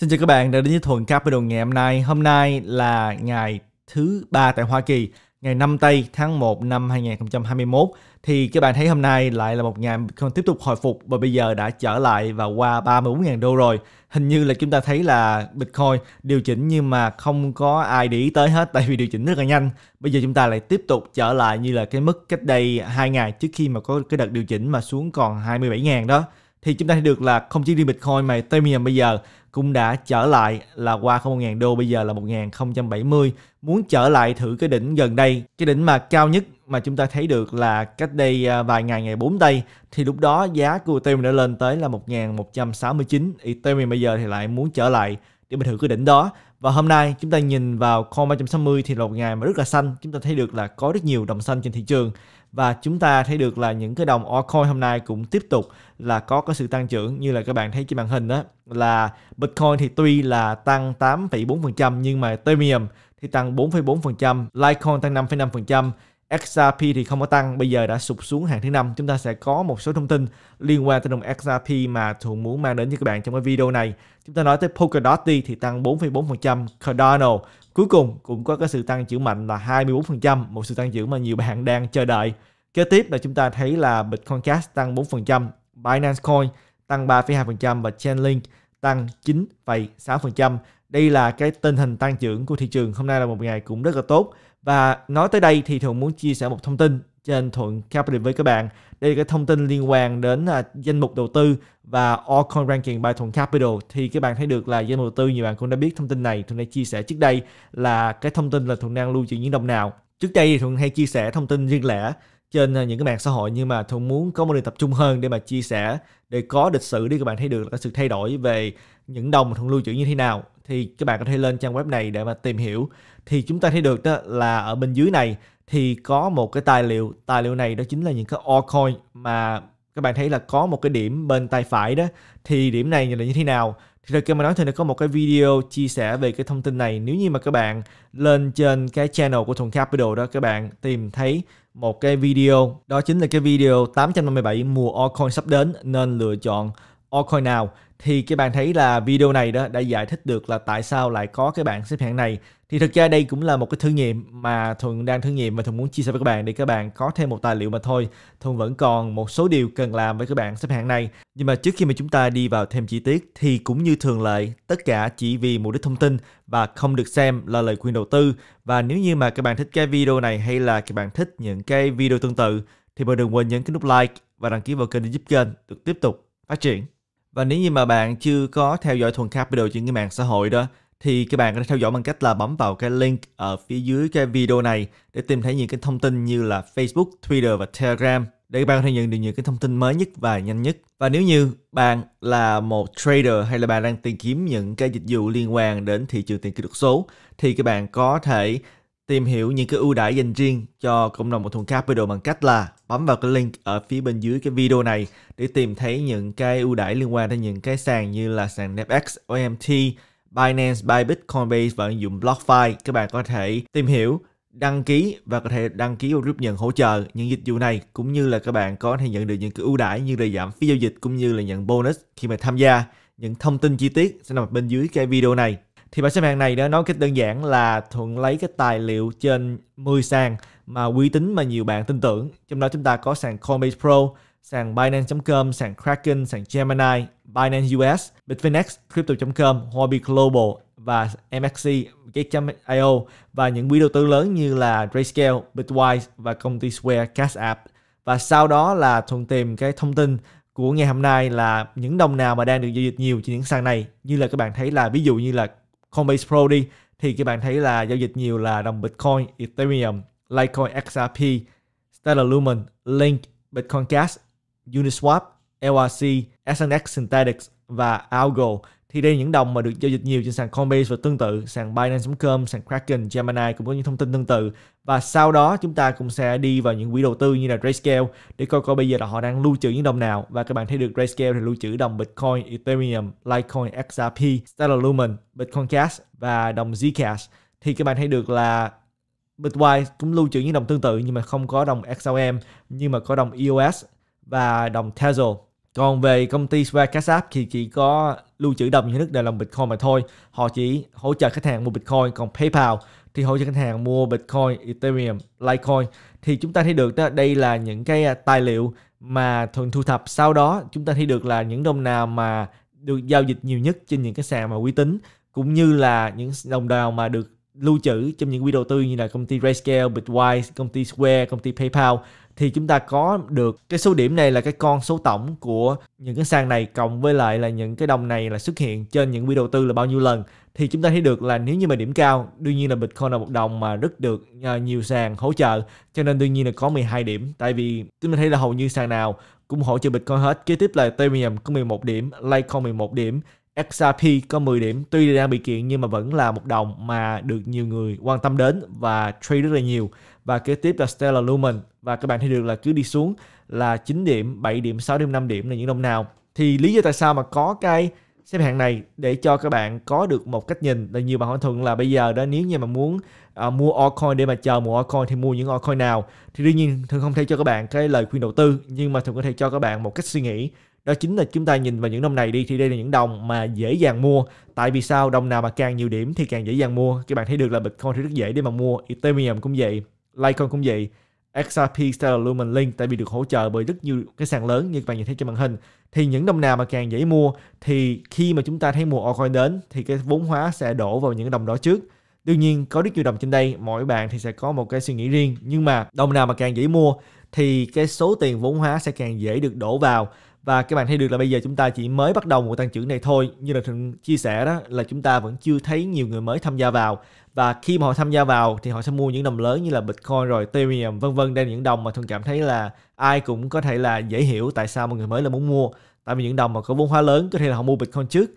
Xin chào các bạn đã đến với Thuần Capital ngày hôm nay. Hôm nay là ngày thứ ba tại Hoa Kỳ, ngày 5 tây tháng 1 năm 2021. Thì các bạn thấy hôm nay lại là một ngày Bitcoin tiếp tục hồi phục và bây giờ đã trở lại và qua 34.000 đô rồi. Hình như là chúng ta thấy là Bitcoin điều chỉnh nhưng mà không có ai để ý tới hết tại vì điều chỉnh rất là nhanh. Bây giờ chúng ta lại tiếp tục trở lại như là cái mức cách đây 2 ngày trước khi mà có cái đợt điều chỉnh mà xuống còn 27.000 đó thì chúng ta thấy được là không chỉ riêng Bitcoin mà Ethereum bây giờ cũng đã trở lại là qua 1.000 đô bây giờ là 1.070 muốn trở lại thử cái đỉnh gần đây cái đỉnh mà cao nhất mà chúng ta thấy được là cách đây à, vài ngày ngày 4 tây thì lúc đó giá của Ethereum đã lên tới là 1.169 Ethereum bây giờ thì lại muốn trở lại để mà thử cái đỉnh đó và hôm nay chúng ta nhìn vào Coin 360 thì là một ngày mà rất là xanh chúng ta thấy được là có rất nhiều đồng xanh trên thị trường và chúng ta thấy được là những cái đồng altcoin hôm nay cũng tiếp tục là có cái sự tăng trưởng như là các bạn thấy trên màn hình đó là Bitcoin thì tuy là tăng 8,4% nhưng mà Ethereum thì tăng 4,4%, Litecoin tăng 5,5%, XRP thì không có tăng, bây giờ đã sụp xuống hàng thứ năm. Chúng ta sẽ có một số thông tin liên quan tới đồng XRP mà Thuận muốn mang đến cho các bạn trong cái video này. Chúng ta nói tới Polkadot thì tăng 4,4%, Cardano cuối cùng cũng có cái sự tăng trưởng mạnh là 24%, một sự tăng trưởng mà nhiều bạn đang chờ đợi. Kế tiếp là chúng ta thấy là Bitcoin Cash tăng 4%, Binance Coin tăng 3,2% và Chainlink tăng 9,6%. Đây là cái tình hình tăng trưởng của thị trường hôm nay là một ngày cũng rất là tốt và nói tới đây thì Thuận muốn chia sẻ một thông tin trên Thuận Capital với các bạn. Đây là cái thông tin liên quan đến à, danh mục đầu tư và Altcoin Ranking by Thuận Capital. Thì các bạn thấy được là danh mục đầu tư nhiều bạn cũng đã biết thông tin này. Thuận đã chia sẻ trước đây là cái thông tin là Thuận đang lưu trữ những đồng nào. Trước đây thì Thuận hay chia sẻ thông tin riêng lẻ trên à, những cái mạng xã hội nhưng mà Thuận muốn có một nơi tập trung hơn để mà chia sẻ để có lịch sử để các bạn thấy được là sự thay đổi về những đồng mà Thuận lưu trữ như thế nào thì các bạn có thể lên trang web này để mà tìm hiểu thì chúng ta thấy được đó là ở bên dưới này thì có một cái tài liệu tài liệu này đó chính là những cái altcoin mà các bạn thấy là có một cái điểm bên tay phải đó thì điểm này là như thế nào thì rồi mà nói thì nó có một cái video chia sẻ về cái thông tin này nếu như mà các bạn lên trên cái channel của thùng Capital đó các bạn tìm thấy một cái video đó chính là cái video 857 mùa altcoin sắp đến nên lựa chọn allcoin nào thì các bạn thấy là video này đó đã giải thích được là tại sao lại có cái bảng xếp hạng này. Thì thực ra đây cũng là một cái thử nghiệm mà Thuận đang thử nghiệm và Thuận muốn chia sẻ với các bạn để các bạn có thêm một tài liệu mà thôi. Thuận vẫn còn một số điều cần làm với các bạn xếp hạng này. Nhưng mà trước khi mà chúng ta đi vào thêm chi tiết thì cũng như thường lệ, tất cả chỉ vì mục đích thông tin và không được xem là lời khuyên đầu tư. Và nếu như mà các bạn thích cái video này hay là các bạn thích những cái video tương tự thì mọi đừng quên nhấn cái nút like và đăng ký vào kênh để giúp kênh được tiếp tục phát triển. Và nếu như mà bạn chưa có theo dõi Thuần Capital trên cái mạng xã hội đó thì các bạn có thể theo dõi bằng cách là bấm vào cái link ở phía dưới cái video này để tìm thấy những cái thông tin như là Facebook, Twitter và Telegram để các bạn có thể nhận được những cái thông tin mới nhất và nhanh nhất. Và nếu như bạn là một trader hay là bạn đang tìm kiếm những cái dịch vụ liên quan đến thị trường tiền kỹ thuật số thì các bạn có thể tìm hiểu những cái ưu đãi dành riêng cho cộng đồng một thùng capital bằng cách là bấm vào cái link ở phía bên dưới cái video này để tìm thấy những cái ưu đãi liên quan đến những cái sàn như là sàn NetX, OMT, Binance, Bybit, Coinbase và ứng dụng BlockFi. Các bạn có thể tìm hiểu, đăng ký và có thể đăng ký vào group nhận hỗ trợ những dịch vụ này cũng như là các bạn có thể nhận được những cái ưu đãi như là giảm phí giao dịch cũng như là nhận bonus khi mà tham gia. Những thông tin chi tiết sẽ nằm bên dưới cái video này. Thì bài xem hàng này đã nói cách đơn giản là Thuận lấy cái tài liệu trên 10 sàn mà uy tín mà nhiều bạn tin tưởng. Trong đó chúng ta có sàn Coinbase Pro, sàn Binance.com, sàn Kraken, sàn Gemini, Binance US, Bitfinex, Crypto.com, Huobi Global và MXC, Gate.io và những quỹ đầu tư lớn như là Grayscale, Bitwise và công ty Square Cash App. Và sau đó là thuận tìm cái thông tin của ngày hôm nay là những đồng nào mà đang được giao dịch nhiều trên những sàn này như là các bạn thấy là ví dụ như là Coinbase Pro đi thì các bạn thấy là giao dịch nhiều là đồng Bitcoin, Ethereum, Litecoin XRP, Stellar Lumen, Link, Bitcoin Cash, Uniswap, LRC, SNX Synthetics và Algo thì đây là những đồng mà được giao dịch nhiều trên sàn Coinbase và tương tự, sàn Binance.com, sàn Kraken, Gemini cũng có những thông tin tương tự. Và sau đó chúng ta cũng sẽ đi vào những quỹ đầu tư như là Grayscale để coi coi bây giờ là họ đang lưu trữ những đồng nào. Và các bạn thấy được Grayscale thì lưu trữ đồng Bitcoin, Ethereum, Litecoin, XRP, Stellar Lumen, Bitcoin Cash và đồng Zcash. Thì các bạn thấy được là Bitwise cũng lưu trữ những đồng tương tự nhưng mà không có đồng XLM nhưng mà có đồng EOS và đồng Tezos còn về công ty Square Cash App thì chỉ có lưu trữ đồng nhà nước để làm Bitcoin mà thôi. Họ chỉ hỗ trợ khách hàng mua Bitcoin. Còn PayPal thì hỗ trợ khách hàng mua Bitcoin, Ethereum, Litecoin. Thì chúng ta thấy được đó, đây là những cái à, tài liệu mà thường thu thập. Sau đó chúng ta thấy được là những đồng nào mà được giao dịch nhiều nhất trên những cái sàn mà uy tín cũng như là những đồng nào mà được lưu trữ trong những quỹ đầu tư như là công ty Rayscale, Bitwise, công ty Square, công ty PayPal thì chúng ta có được cái số điểm này là cái con số tổng của những cái sàn này cộng với lại là những cái đồng này là xuất hiện trên những quỹ đầu tư là bao nhiêu lần thì chúng ta thấy được là nếu như mà điểm cao đương nhiên là Bitcoin là một đồng mà rất được à, nhiều sàn hỗ trợ cho nên đương nhiên là có 12 điểm tại vì chúng ta thấy là hầu như sàn nào cũng hỗ trợ Bitcoin hết kế tiếp là Ethereum có 11 điểm Litecoin 11 điểm XRP có 10 điểm tuy đang bị kiện nhưng mà vẫn là một đồng mà được nhiều người quan tâm đến và trade rất là nhiều và kế tiếp là Stellar Lumen và các bạn thấy được là cứ đi xuống là 9 điểm, 7 điểm, 6 điểm, 5 điểm là những đồng nào thì lý do tại sao mà có cái xếp hạng này để cho các bạn có được một cách nhìn là nhiều bạn hỏi thường là bây giờ đó nếu như mà muốn uh, mua altcoin để mà chờ mua altcoin thì mua những altcoin nào thì đương nhiên thường không thể cho các bạn cái lời khuyên đầu tư nhưng mà thường có thể cho các bạn một cách suy nghĩ đó chính là chúng ta nhìn vào những đồng này đi thì đây là những đồng mà dễ dàng mua tại vì sao đồng nào mà càng nhiều điểm thì càng dễ dàng mua các bạn thấy được là Bitcoin thì rất dễ để mà mua Ethereum cũng vậy Litecoin cũng vậy XRP, Stellar Lumen Link tại vì được hỗ trợ bởi rất nhiều cái sàn lớn như các bạn nhìn thấy trên màn hình thì những đồng nào mà càng dễ mua thì khi mà chúng ta thấy mùa altcoin đến thì cái vốn hóa sẽ đổ vào những đồng đó trước đương nhiên có rất nhiều đồng trên đây mỗi bạn thì sẽ có một cái suy nghĩ riêng nhưng mà đồng nào mà càng dễ mua thì cái số tiền vốn hóa sẽ càng dễ được đổ vào và các bạn thấy được là bây giờ chúng ta chỉ mới bắt đầu một tăng trưởng này thôi. Như là Thịnh chia sẻ đó là chúng ta vẫn chưa thấy nhiều người mới tham gia vào. Và khi mà họ tham gia vào thì họ sẽ mua những đồng lớn như là Bitcoin rồi Ethereum vân vân đây là những đồng mà Thuận cảm thấy là ai cũng có thể là dễ hiểu tại sao mọi người mới là muốn mua. Tại vì những đồng mà có vốn hóa lớn có thể là họ mua Bitcoin trước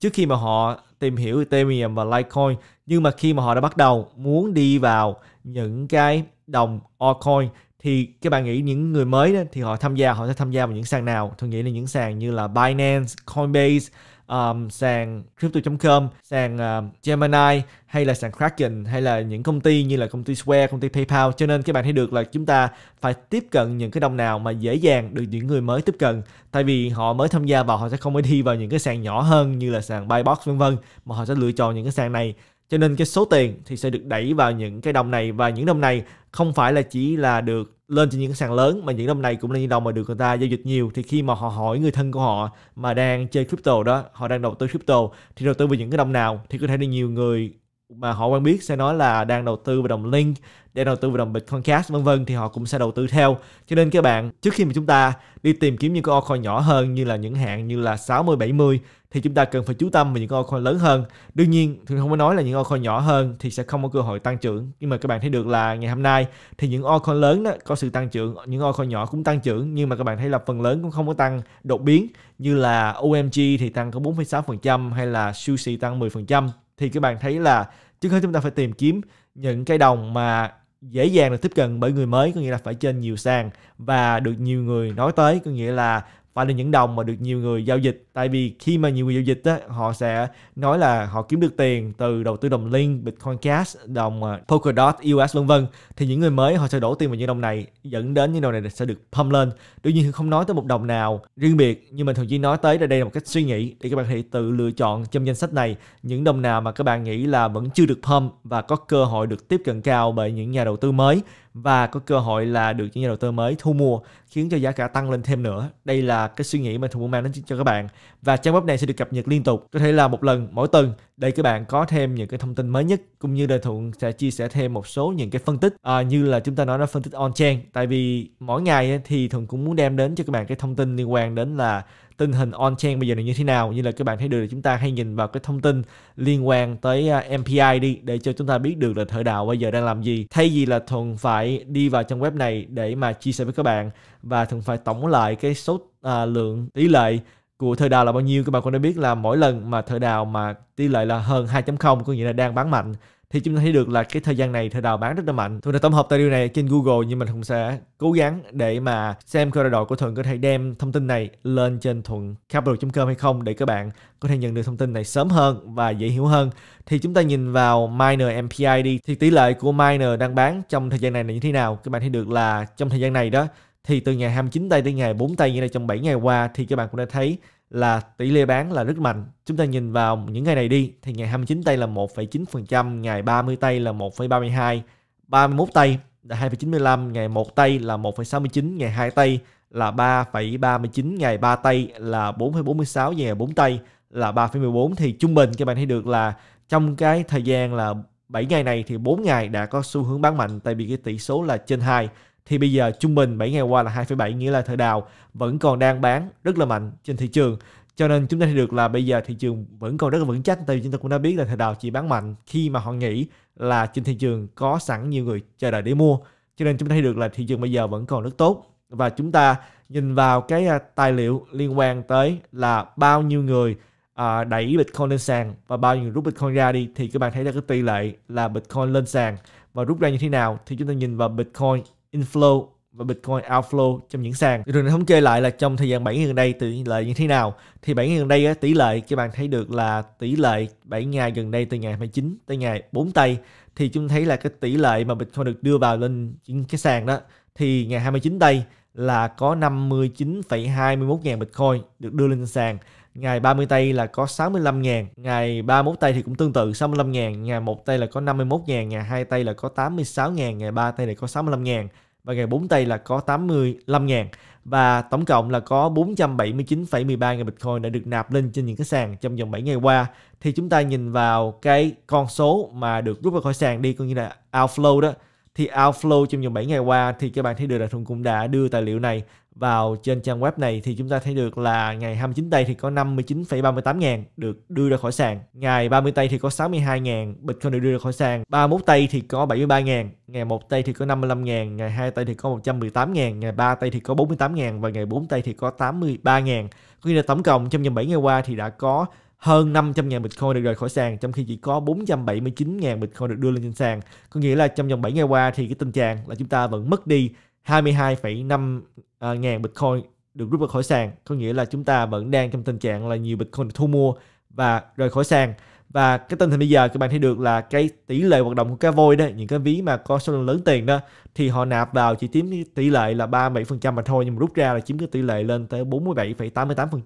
trước khi mà họ tìm hiểu Ethereum và Litecoin nhưng mà khi mà họ đã bắt đầu muốn đi vào những cái đồng altcoin thì các bạn nghĩ những người mới đó, thì họ tham gia họ sẽ tham gia vào những sàn nào tôi nghĩ là những sàn như là Binance, Coinbase, um, sàn crypto.com, sàn uh, Gemini hay là sàn Kraken hay là những công ty như là công ty Square, công ty PayPal cho nên các bạn thấy được là chúng ta phải tiếp cận những cái đồng nào mà dễ dàng được những người mới tiếp cận tại vì họ mới tham gia vào họ sẽ không mới đi vào những cái sàn nhỏ hơn như là sàn Buybox vân vân mà họ sẽ lựa chọn những cái sàn này cho nên cái số tiền thì sẽ được đẩy vào những cái đồng này và những đồng này không phải là chỉ là được lên trên những cái sàn lớn mà những đồng này cũng là những đồng mà được người ta giao dịch nhiều thì khi mà họ hỏi người thân của họ mà đang chơi crypto đó họ đang đầu tư crypto thì đầu tư vào những cái đồng nào thì có thể là nhiều người mà họ quen biết sẽ nói là đang đầu tư vào đồng link đang đầu tư vào đồng bitcoin cash vân vân thì họ cũng sẽ đầu tư theo cho nên các bạn trước khi mà chúng ta đi tìm kiếm những cái altcoin nhỏ hơn như là những hạng như là 60 70 thì chúng ta cần phải chú tâm vào những con altcoin lớn hơn đương nhiên thì không có nói là những altcoin nhỏ hơn thì sẽ không có cơ hội tăng trưởng nhưng mà các bạn thấy được là ngày hôm nay thì những altcoin lớn đó có sự tăng trưởng những altcoin nhỏ cũng tăng trưởng nhưng mà các bạn thấy là phần lớn cũng không có tăng đột biến như là OMG thì tăng có 4,6% hay là Sushi tăng 10% thì các bạn thấy là trước hết chúng ta phải tìm kiếm những cái đồng mà dễ dàng được tiếp cận bởi người mới có nghĩa là phải trên nhiều sàn và được nhiều người nói tới có nghĩa là và là những đồng mà được nhiều người giao dịch tại vì khi mà nhiều người giao dịch á họ sẽ nói là họ kiếm được tiền từ đầu tư đồng link bitcoin cash đồng ờ, polkadot us vân vân thì những người mới họ sẽ đổ tiền vào những đồng này dẫn đến những đồng này sẽ được pump lên đương nhiên không nói tới một đồng nào riêng biệt nhưng mình thường chỉ nói tới là đây là một cách suy nghĩ để các bạn có tự lựa chọn trong danh sách này những đồng nào mà các bạn nghĩ là vẫn chưa được pump và có cơ hội được tiếp cận cao bởi những nhà đầu tư mới và có cơ hội là được những nhà đầu tư mới thu mua khiến cho giá cả tăng lên thêm nữa. Đây là cái suy nghĩ mà Thùng Woman nó cho các bạn và trang web này sẽ được cập nhật liên tục có thể là một lần mỗi tuần đây các bạn có thêm những cái thông tin mới nhất cũng như đời thuận sẽ chia sẻ thêm một số những cái phân tích à, như là chúng ta nói là phân tích on chain tại vì mỗi ngày thì thuận cũng muốn đem đến cho các bạn cái thông tin liên quan đến là tình hình on chain bây giờ là như thế nào như là các bạn thấy được là chúng ta hay nhìn vào cái thông tin liên quan tới à, MPI đi để cho chúng ta biết được là thời đạo bây giờ đang làm gì thay vì là thuận phải đi vào trong web này để mà chia sẻ với các bạn và thuận phải tổng lại cái số à, lượng tỷ lệ của thời đào là bao nhiêu các bạn cũng đã biết là mỗi lần mà thời đào mà tỷ lệ là hơn 2.0 có nghĩa là đang bán mạnh thì chúng ta thấy được là cái thời gian này thời đào bán rất là mạnh tôi đã tổng hợp tài liệu này trên google nhưng mình cũng sẽ cố gắng để mà xem coi là đội của thuận có thể đem thông tin này lên trên thuận capital com hay không để các bạn có thể nhận được thông tin này sớm hơn và dễ hiểu hơn thì chúng ta nhìn vào miner mpi đi thì tỷ lệ của miner đang bán trong thời gian này là như thế nào các bạn thấy được là trong thời gian này đó thì từ ngày 29 tây tới ngày 4 tây như này trong 7 ngày qua thì các bạn cũng đã thấy là tỷ lệ bán là rất mạnh. Chúng ta nhìn vào những ngày này đi thì ngày 29 tây là 1,9%, ngày 30 tây là 1,32, 31 tây là 2,95, ngày 1 tây là 1,69, ngày 2 tây là 3,39, ngày 3 tây là 4,46, ngày 4 tây là 3,14 thì trung bình các bạn thấy được là trong cái thời gian là 7 ngày này thì 4 ngày đã có xu hướng bán mạnh tại vì cái tỷ số là trên 2 thì bây giờ trung bình 7 ngày qua là 2,7 nghĩa là thợ đào vẫn còn đang bán rất là mạnh trên thị trường cho nên chúng ta thấy được là bây giờ thị trường vẫn còn rất là vững chắc tại vì chúng ta cũng đã biết là thợ đào chỉ bán mạnh khi mà họ nghĩ là trên thị trường có sẵn nhiều người chờ đợi để mua cho nên chúng ta thấy được là thị trường bây giờ vẫn còn rất tốt và chúng ta nhìn vào cái à, tài liệu liên quan tới là bao nhiêu người à, đẩy Bitcoin lên sàn và bao nhiêu người rút Bitcoin ra đi thì các bạn thấy là cái tỷ lệ là Bitcoin lên sàn và rút ra như thế nào thì chúng ta nhìn vào Bitcoin inflow và Bitcoin outflow trong những sàn. Thì Trường thống kê lại là trong thời gian 7 ngày gần đây tỷ lệ như thế nào. Thì 7 ngày gần đây tỷ lệ các bạn thấy được là tỷ lệ 7 ngày gần đây từ ngày 29 tới ngày 4 tây thì chúng thấy là cái tỷ lệ mà Bitcoin được đưa vào lên những cái sàn đó thì ngày 29 tây là có 59,21 ngàn Bitcoin được đưa lên sàn ngày 30 tây là có 65 ngàn ngày 31 tây thì cũng tương tự 65 ngàn ngày 1 tây là có 51 ngàn ngày 2 tây là có 86 ngàn ngày 3 tây là có 65 ngàn và ngày 4 tây là có 85 ngàn và tổng cộng là có 479,13 ngàn Bitcoin đã được nạp lên trên những cái sàn trong vòng 7 ngày qua thì chúng ta nhìn vào cái con số mà được rút ra khỏi sàn đi coi như là outflow đó thì outflow trong vòng 7 ngày qua thì các bạn thấy được là thùng cũng đã đưa tài liệu này vào trên trang web này thì chúng ta thấy được là ngày 29 tây thì có 59,38 ngàn được đưa ra khỏi sàn. Ngày 30 tây thì có 62 ngàn Bitcoin được đưa ra khỏi sàn. 31 tây thì có 73 ngàn. Ngày 1 tây thì có 55 ngàn. Ngày 2 tây thì có 118 ngàn. Ngày 3 tây thì có 48 ngàn. Và ngày 4 tây thì có 83 ngàn. Có nghĩa là tổng cộng trong vòng 7 ngày qua thì đã có hơn 500.000 Bitcoin được rời khỏi sàn trong khi chỉ có 479.000 Bitcoin được đưa lên trên sàn. Có nghĩa là trong vòng 7 ngày qua thì cái tình trạng là chúng ta vẫn mất đi 22,5 uh, à, ngàn Bitcoin được rút ra khỏi sàn. Có nghĩa là chúng ta vẫn đang trong tình trạng là nhiều Bitcoin được thu mua và rời khỏi sàn. Và cái tình hình bây giờ các bạn thấy được là cái tỷ lệ hoạt động của cá voi đó, những cái ví mà có số lượng lớn tiền đó thì họ nạp vào chỉ chiếm tỷ lệ là 37% mà thôi nhưng mà rút ra là chiếm cái tỷ lệ lên tới 47,88%.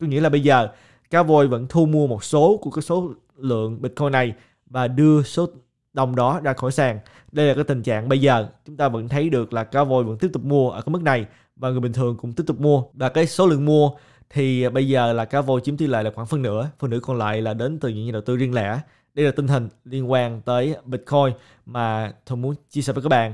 Có nghĩa là bây giờ cá voi vẫn thu mua một số của cái số lượng Bitcoin này và đưa số đồng đó ra khỏi sàn. Đây là cái tình trạng bây giờ chúng ta vẫn thấy được là cá voi vẫn tiếp tục mua ở cái mức này và người bình thường cũng tiếp tục mua và cái số lượng mua thì bây giờ là cá voi chiếm tỷ lệ là khoảng phân nửa, phần nửa còn lại là đến từ những nhà đầu tư riêng lẻ. Đây là tình hình liên quan tới Bitcoin mà tôi muốn chia sẻ với các bạn